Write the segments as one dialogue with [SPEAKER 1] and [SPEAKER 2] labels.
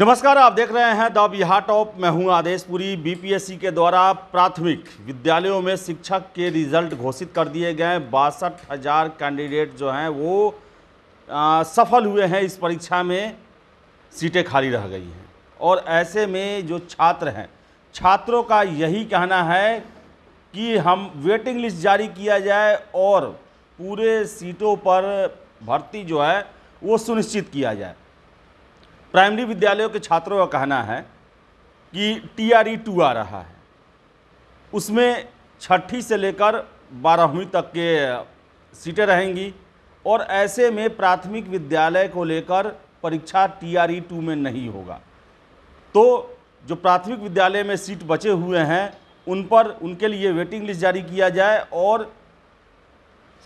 [SPEAKER 1] नमस्कार आप देख रहे हैं द बिहार टॉप मैं हूं आदेशपुरी बीपीएससी के द्वारा प्राथमिक विद्यालयों में शिक्षक के रिजल्ट घोषित कर दिए गए बासठ हज़ार कैंडिडेट जो हैं वो आ, सफल हुए हैं इस परीक्षा में सीटें खाली रह गई हैं और ऐसे में जो छात्र हैं छात्रों का यही कहना है कि हम वेटिंग लिस्ट जारी किया जाए और पूरे सीटों पर भर्ती जो है वो सुनिश्चित किया जाए प्राइमरी विद्यालयों के छात्रों का कहना है कि टी आर ई टू आ रहा है उसमें छठी से लेकर बारहवीं तक के सीटें रहेंगी और ऐसे में प्राथमिक विद्यालय को लेकर परीक्षा टी आर ई टू में नहीं होगा तो जो प्राथमिक विद्यालय में सीट बचे हुए हैं उन पर उनके लिए वेटिंग लिस्ट जारी किया जाए और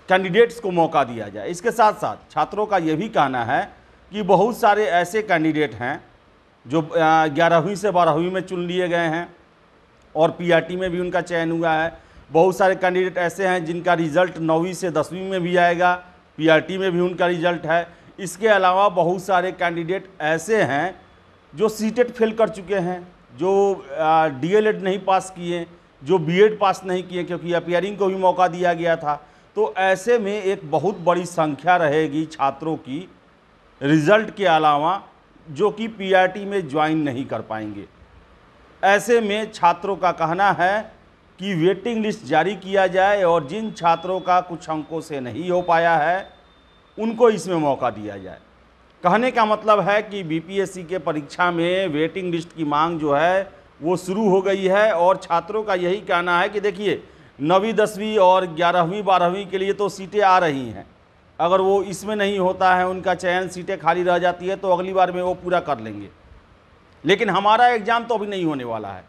[SPEAKER 1] कैंडिडेट्स को मौका दिया जाए इसके साथ साथ छात्रों का ये भी कहना है कि बहुत सारे ऐसे कैंडिडेट हैं जो ग्यारहवीं से बारहवीं में चुन लिए गए हैं और पीआरटी में भी उनका चयन हुआ है बहुत सारे कैंडिडेट ऐसे हैं जिनका रिज़ल्ट नौवीं से दसवीं में भी आएगा पीआरटी में भी उनका रिज़ल्ट है इसके अलावा बहुत सारे कैंडिडेट ऐसे हैं जो सीटेट फेल कर चुके हैं जो डीएलएड नहीं पास किए जो बीएड पास नहीं किए क्योंकि अपियरिंग को भी मौका दिया गया था तो ऐसे में एक बहुत बड़ी संख्या रहेगी छात्रों की रिज़ल्ट के अलावा जो कि पीआरटी में ज्वाइन नहीं कर पाएंगे ऐसे में छात्रों का कहना है कि वेटिंग लिस्ट जारी किया जाए और जिन छात्रों का कुछ अंकों से नहीं हो पाया है उनको इसमें मौका दिया जाए कहने का मतलब है कि बीपीएससी के परीक्षा में वेटिंग लिस्ट की मांग जो है वो शुरू हो गई है और छात्रों का यही कहना है कि देखिए नवीं दसवीं और ग्यारहवीं बारहवीं के लिए तो सीटें आ रही हैं अगर वो इसमें नहीं होता है उनका चयन सीटें खाली रह जाती है तो अगली बार में वो पूरा कर लेंगे लेकिन हमारा एग्ज़ाम तो अभी नहीं होने वाला है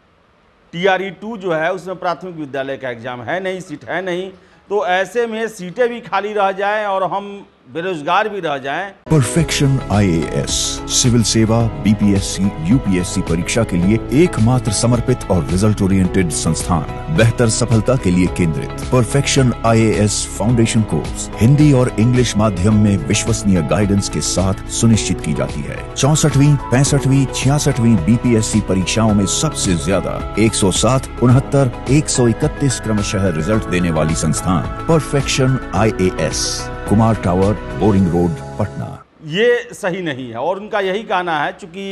[SPEAKER 1] टी आर ई टू जो है उसमें प्राथमिक विद्यालय का एग्ज़ाम है नहीं सीट है नहीं तो ऐसे में सीटें भी खाली रह जाएं और हम बेरोजगार भी रह जाएं। परफेक्शन आईएएस सिविल सेवा बीपीएससी यूपीएससी परीक्षा के लिए एकमात्र समर्पित और रिजल्ट ओरिएंटेड संस्थान बेहतर सफलता के लिए केंद्रित perfection IAS foundation course Hindi और इंग्लिश माध्यम में विश्वसनीय गाइडेंस के साथ सुनिश्चित की जाती है चौसठवीं पैंसठवीं छियासठवीं बीपीएससी परीक्षाओं में सबसे ज्यादा एक सौ सात उनहत्तर एक सौ इकतीस क्रमशः रिजल्ट देने वाली संस्थान perfection I Kumar tower boring road Patna ये सही नहीं है और उनका यही कहना है चूंकि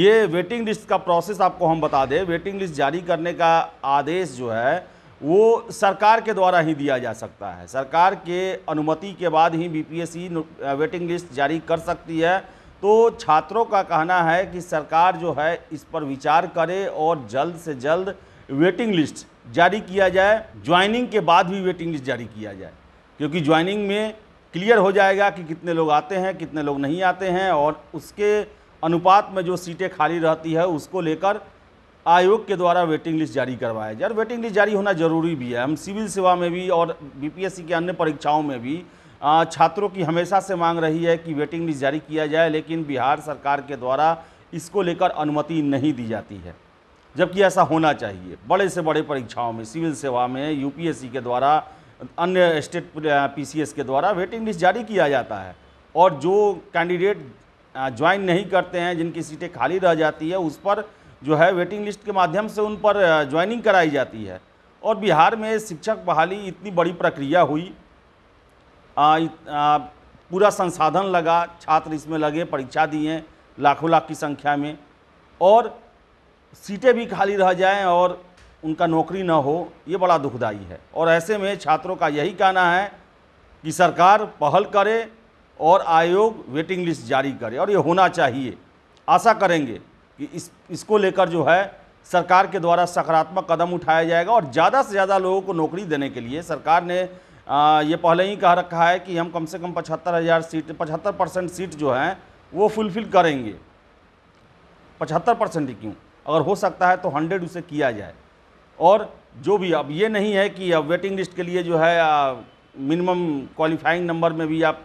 [SPEAKER 1] ये वेटिंग लिस्ट का प्रोसेस आपको हम बता दें वेटिंग लिस्ट जारी करने का आदेश जो है वो सरकार के द्वारा ही दिया जा सकता है सरकार के अनुमति के बाद ही बीपीएससी वेटिंग लिस्ट जारी कर सकती है तो छात्रों का कहना है कि सरकार जो है इस पर विचार करे और जल्द से जल्द वेटिंग लिस्ट जारी किया जाए ज्वाइनिंग के बाद भी वेटिंग लिस्ट जारी किया जाए क्योंकि ज्वाइनिंग में क्लियर हो जाएगा कि कितने लोग आते हैं कितने लोग नहीं आते हैं और उसके अनुपात में जो सीटें खाली रहती है उसको लेकर आयोग के द्वारा वेटिंग लिस्ट जारी करवाया जाए और वेटिंग लिस्ट जारी होना जरूरी भी है हम सिविल सेवा में भी और बीपीएससी के अन्य परीक्षाओं में भी छात्रों की हमेशा से मांग रही है कि वेटिंग लिस्ट जारी किया जाए लेकिन बिहार सरकार के द्वारा इसको लेकर अनुमति नहीं दी जाती है जबकि ऐसा होना चाहिए बड़े से बड़े परीक्षाओं में सिविल सेवा में यूपीएससी के द्वारा अन्य स्टेट पीसीएस के द्वारा वेटिंग लिस्ट जारी किया जाता है और जो कैंडिडेट ज्वाइन नहीं करते हैं जिनकी सीटें खाली रह जाती है उस पर जो है वेटिंग लिस्ट के माध्यम से उन पर ज्वाइनिंग कराई जाती है और बिहार में शिक्षक बहाली इतनी बड़ी प्रक्रिया हुई आ, आ, पूरा संसाधन लगा छात्र इसमें लगे परीक्षा दिए लाखों लाख की संख्या में और सीटें भी खाली रह जाएं और उनका नौकरी ना हो ये बड़ा दुखदाई है और ऐसे में छात्रों का यही कहना है कि सरकार पहल करे और आयोग वेटिंग लिस्ट जारी करे और ये होना चाहिए आशा करेंगे कि इस इसको लेकर जो है सरकार के द्वारा सकारात्मक कदम उठाया जाएगा और ज़्यादा से ज़्यादा लोगों को नौकरी देने के लिए सरकार ने आ, ये पहले ही कह रखा है कि हम कम से कम पचहत्तर हज़ार सीट पचहत्तर परसेंट सीट जो हैं वो फुलफ़िल करेंगे पचहत्तर परसेंट क्यों अगर हो सकता है तो हंड्रेड उसे किया जाए और जो भी अब ये नहीं है कि अब वेटिंग लिस्ट के लिए जो है मिनिमम क्वालिफाइंग नंबर में भी आप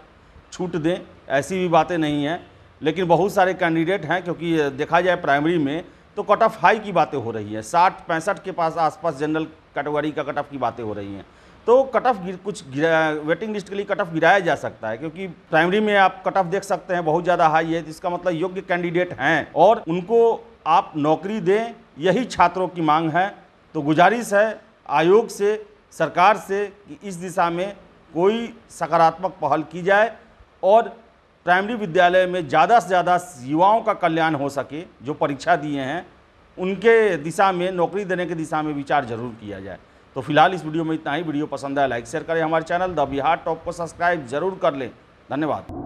[SPEAKER 1] छूट दें ऐसी भी बातें नहीं हैं लेकिन बहुत सारे कैंडिडेट हैं क्योंकि देखा जाए प्राइमरी में तो कट ऑफ हाई की बातें हो रही हैं साठ पैंसठ के पास आसपास जनरल कैटेगरी का कट ऑफ की बातें हो रही हैं तो कट ऑफ कुछ वेटिंग लिस्ट के लिए कट ऑफ गिराया जा सकता है क्योंकि प्राइमरी में आप कट ऑफ देख सकते हैं बहुत ज़्यादा हाई है इसका मतलब योग्य कैंडिडेट हैं और उनको आप नौकरी दें यही छात्रों की मांग है तो गुजारिश है आयोग से सरकार से कि इस दिशा में कोई सकारात्मक पहल की जाए और प्राइमरी विद्यालय में ज़्यादा से ज़्यादा युवाओं का कल्याण हो सके जो परीक्षा दिए हैं उनके दिशा में नौकरी देने के दिशा में विचार जरूर किया जाए तो फिलहाल इस वीडियो में इतना ही वीडियो पसंद आया लाइक शेयर करें हमारे चैनल द बिहार टॉप को सब्सक्राइब जरूर कर लें धन्यवाद